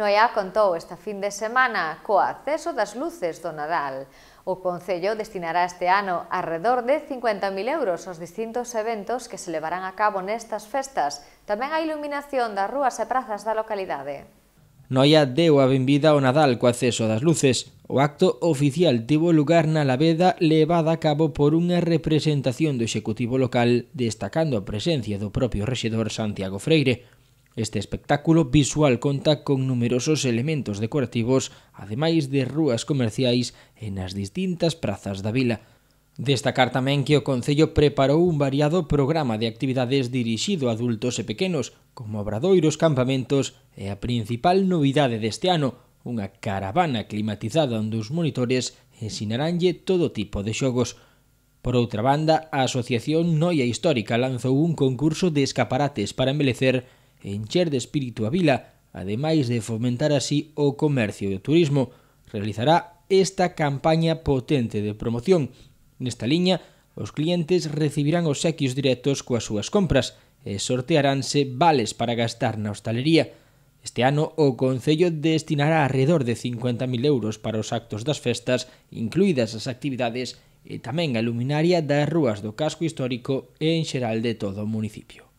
Noia contou esta fin de semana co acceso das luces do Nadal. O Concello destinará este ano arredor de 50.000 euros aos distintos eventos que se levarán a cabo nestas festas, tamén a iluminación das rúas e prazas da localidade. Noia deu a benvida ao Nadal co acceso das luces. O acto oficial tivo lugar na Laveda levada a cabo por unha representación do Executivo local, destacando a presencia do propio rexedor Santiago Freire, Este espectáculo visual conta con numerosos elementos decorativos, ademais de rúas comerciais en as distintas prazas da vila. Destacar tamén que o Concello preparou un variado programa de actividades dirixido a adultos e pequenos, como obradoiros, campamentos e a principal novidade deste ano, unha caravana climatizada onde os monitores ensinaránlle todo tipo de xogos. Por outra banda, a Asociación Noia Histórica lanzou un concurso de escaparates para embelecer encher de espírito a vila, ademais de fomentar así o comercio e o turismo, realizará esta campaña potente de promoción. Nesta liña, os clientes recibirán os equios directos coas súas compras e sortearánse vales para gastar na hostalería. Este ano o Concello destinará alrededor de 50.000 euros para os actos das festas, incluídas as actividades e tamén a luminaria das rúas do casco histórico e en xeral de todo o municipio.